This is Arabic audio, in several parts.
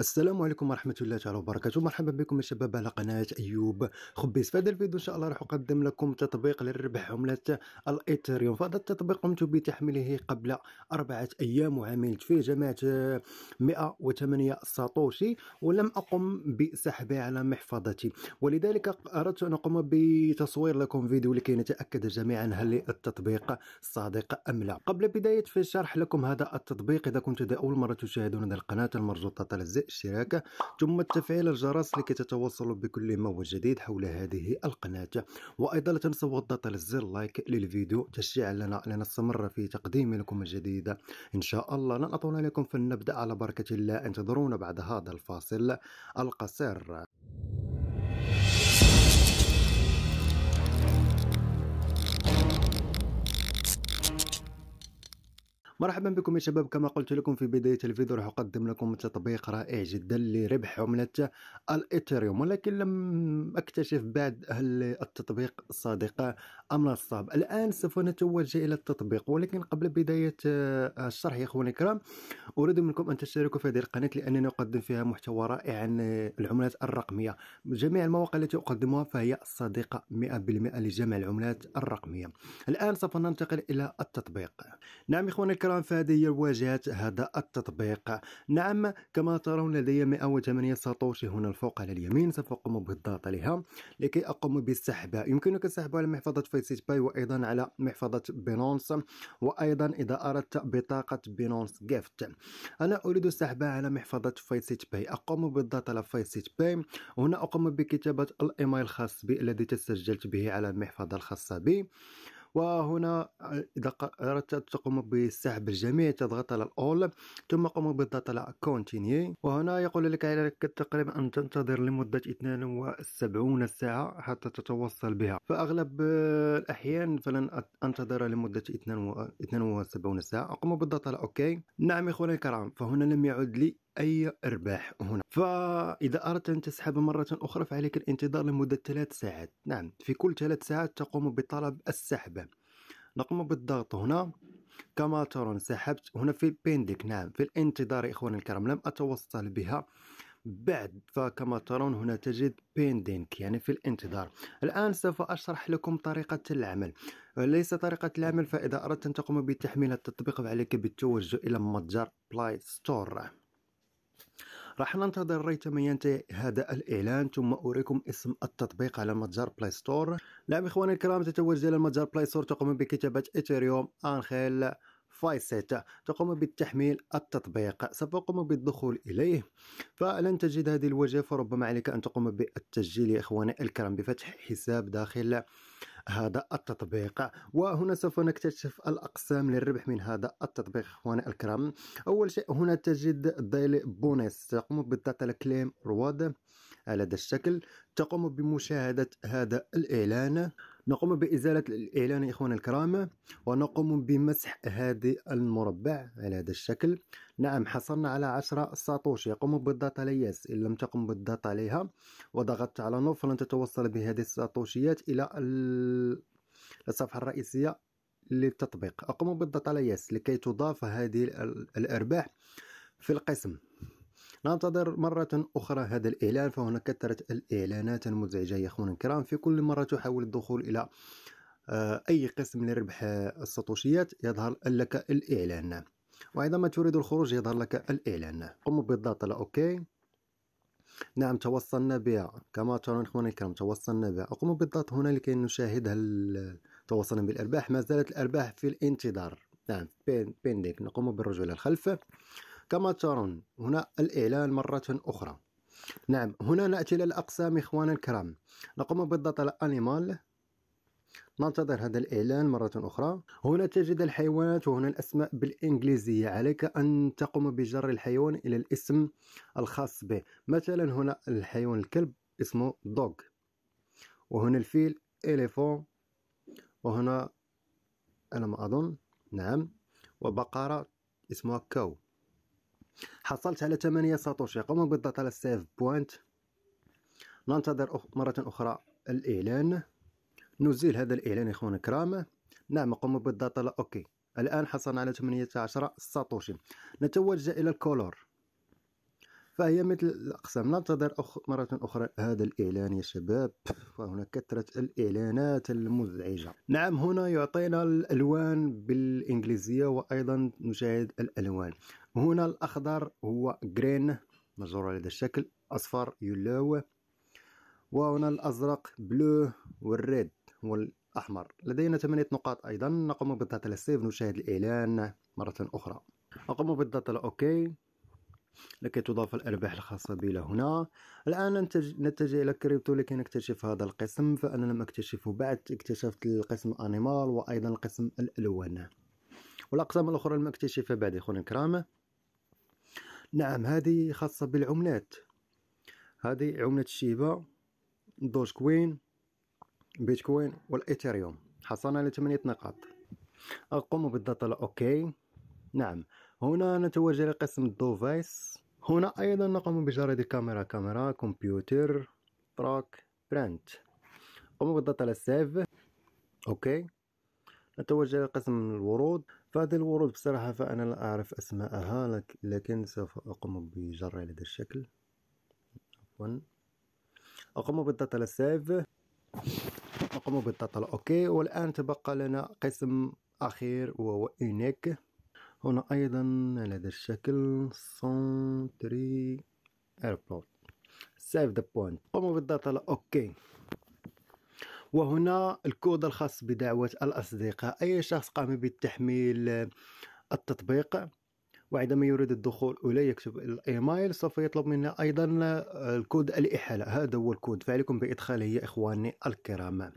السلام عليكم ورحمه الله تعالى وبركاته مرحبا بكم يا شباب على قناه ايوب خبيز في هذا الفيديو ان شاء الله راح اقدم لكم تطبيق للربح عمله الايثيريوم فهذا التطبيق قمت بتحميله قبل اربعه ايام وعملت فيه جماعه 108 ساتوشي ولم اقم بسحبه على محفظتي ولذلك اردت ان اقوم بتصوير لكم فيديو لكي نتاكد جميعا هل التطبيق صادق ام لا قبل بدايه في شرح لكم هذا التطبيق اذا كنت اول مره تشاهدون هذا القناه المرجوطه الزر الاشتراك ثم تفعيل الجرس لكي تتوصلوا بكل ما هو جديد حول هذه القناة وأيضا لا تنسوا الضغط على زر لايك للفيديو تشجيعا لنا لنستمر في تقديم لكم الجديد إن شاء الله لن أطول لكم فلنبدأ على بركة الله انتظرونا بعد هذا الفاصل القصير مرحبا بكم يا شباب كما قلت لكم في بداية الفيديو راح أقدم لكم تطبيق رائع جدا لربح عملة الإيثيريوم ولكن لم أكتشف بعد هل التطبيق صادق ام نصاب الان سوف نتوجه الى التطبيق ولكن قبل بدايه آه، الشرح يا اخواني الكرام اريد منكم ان تشتركوا في هذه القناه لانني اقدم فيها محتوى رائع عن آه، العملات الرقميه جميع المواقع التي اقدمها فهي صديقه 100% لجميع العملات الرقميه الان سوف ننتقل الى التطبيق نعم اخواني الكرام فهذه هي واجهه هذا التطبيق نعم كما ترون لدي 108 ساتوشي هنا الفوق على اليمين سوف اقوم بالضغط عليها لكي اقوم بالسحب يمكنك السحب على محفظه في سيت باي وايضا على محفظه بينونس وايضا اذا اردت بطاقه بينونس جيفت انا اريد سحبها على محفظه فايسيت باي اقوم بالضغط على فايسيت باي هنا اقوم بكتابه الايميل الخاص بي الذي تسجلت به على المحفظه الخاصه بي وهنا إذا أردت تقوم بسحب الجميع تضغط على الأول ثم قم بالضغط على كونتينيو وهنا يقول لك عليك تقريبا أن تنتظر لمدة 72 ساعة حتى تتوصل بها فأغلب الأحيان فلن أنتظر لمدة 72 ساعة أقوم بالضغط على أوكي نعم إخواني الكرام فهنا لم يعد لي أي أرباح هنا فإذا أردت أن تسحب مرة أخرى فعليك الانتظار لمدة ثلاث ساعات نعم في كل ثلاث ساعات تقوم بطلب السحب نقوم بالضغط هنا كما ترون سحبت هنا في البندك نعم في الانتظار إخواني الكرام لم أتوصل بها بعد فكما ترون هنا تجد بيندينك يعني في الانتظار الآن سوف أشرح لكم طريقة العمل ليس طريقة العمل فإذا أردت أن تقوم بتحميل التطبيق فعليك بالتوجه إلى متجر بلاي ستور راح ننتظر ريتما ينتهي هذا الاعلان ثم اوريكم اسم التطبيق على متجر بلاي ستور نعم اخواني الكرام تتوجه الى متجر بلاي ستور تقوم بكتابه ايثيريوم انخيل فايسيت تقوم بالتحميل التطبيق سوف أقوم بالدخول إليه فلن تجد هذه الواجهة فربما عليك أن تقوم بالتسجيل يا إخواني الكرام بفتح حساب داخل هذا التطبيق وهنا سوف نكتشف الأقسام للربح من هذا التطبيق إخواني الكرام أول شيء هنا تجد ديلي بونس تقوم بالضغط على كليم رواد على هذا الشكل تقوم بمشاهدة هذا الإعلان نقوم بإزالة الإعلان يا إخوان الكرام ونقوم بمسح هذه المربع على هذا الشكل نعم حصلنا على عشرة ساتوشي يقوم بالضغط على يس إن لم تقم بالضغط عليها وضغطت على نو فلن تتوصل بهذه الساتوشيات إلى الصفحة الرئيسية للتطبيق أقوم بالضغط على يس لكي تضاف هذه الأرباح في القسم ننتظر مرة أخرى هذا الإعلان فهنا كثرة الإعلانات المزعجة يا أخوان الكرام في كل مرة تحاول الدخول إلى آه، أي قسم لربح الساتوشيات يظهر لك الإعلان وإذا ما تريد الخروج يظهر لك الإعلان قم بالضغط على أوكي نعم توصلنا بها كما ترون إخوان الكرام توصلنا بها اقوم بالضغط هنا لكي نشاهد هل توصلنا بالارباح ما زالت الارباح في الانتظار نعم بيندينغ نقوم بالرجوع الى الخلف كما ترون هنا الإعلان مرة أخرى نعم هنا نأتي إلى الأقسام إخوانا الكرام نقوم بالضغط على أنيمال ننتظر هذا الإعلان مرة أخرى هنا تجد الحيوانات وهنا الأسماء بالإنجليزية عليك أن تقوم بجر الحيوان إلى الاسم الخاص به مثلا هنا الحيوان الكلب اسمه دوغ وهنا الفيل إليفون وهنا أنا ما أظن نعم وبقرة اسمها كاو حصلت على 8 ساتوشي قوم بالضغط على السيف بوينت ننتظر مرة أخرى الإعلان نزيل هذا الإعلان يا إخوان الكرام نعم قوم بالضغط على أوكي الآن حصلنا على 18 ساتوشي نتوجه إلى الكولور فهي مثل الأقسام ننتظر أخ مرة أخرى هذا الإعلان يا شباب فهنا كثرة الإعلانات المزعجة نعم هنا يعطينا الألوان بالإنجليزية وأيضا نشاهد الألوان هنا الأخضر هو جرين مجرور على هذا الشكل أصفر يلو وهنا الأزرق بلو والريد والأحمر لدينا ثمانية نقاط أيضا نقوم بالضغط على سيف نشاهد الإعلان مرة أخرى نقوم بالضغط على أوكي لكي تضاف الأرباح الخاصة بي هنا الآن نتجه إلى الكريبتو لكي نكتشف هذا القسم فأنا لم أكتشفه بعد اكتشفت القسم الأنيمال وأيضا القسم الألوان والأقسام الأخرى لم أكتشفها بعد اخونا الكرام نعم هذه خاصة بالعملات هذه عملة الشيبا دوج كوين بيتكوين والإيثيريوم حصلنا على 8 نقاط أقوم بالضغط على أوكي نعم هنا نتوجه لقسم الدوفايس هنا أيضا نقوم بجرد كاميرا كاميرا كمبيوتر تراك برانت قم بالضغط على سيف أوكي نتوجه لقسم الورود فهذه الورود بصراحة فأنا لا أعرف أسماءها لكن سوف أقوم بجرها على هذا الشكل عفوا أقوم بالضغط على سيف أقوم بالضغط على أوكي والآن تبقى لنا قسم أخير وهو إنيك هنا أيضا على هذا الشكل سونتري ايربورت سيف ذا بوينت قوموا بالضغط على اوكي وهنا الكود الخاص بدعوة الأصدقاء أي شخص قام بتحميل التطبيق وعندما يريد الدخول إليه يكتب الإيميل سوف يطلب منا أيضا الكود الإحالة هذا هو الكود فعليكم بإدخاله يا إخواني الكرام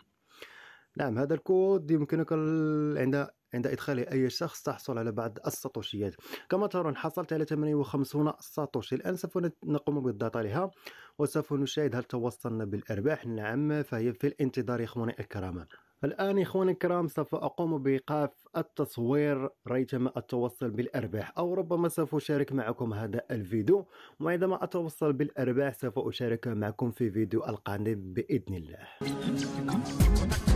نعم هذا الكود يمكنك عند عند إدخاله أي شخص تحصل على بعض الساتوشيات كما ترون حصلت على 58 ساتوشي الآن سوف نقوم بالضغط عليها وسوف نشاهد هل توصلنا بالأرباح نعم فهي في الانتظار يا إخواني الكرام الآن يا إخواني الكرام سوف أقوم بإيقاف التصوير ريثما أتوصل بالأرباح أو ربما سوف أشارك معكم هذا الفيديو وعندما أتوصل بالأرباح سوف أشارك معكم في فيديو القادم بإذن الله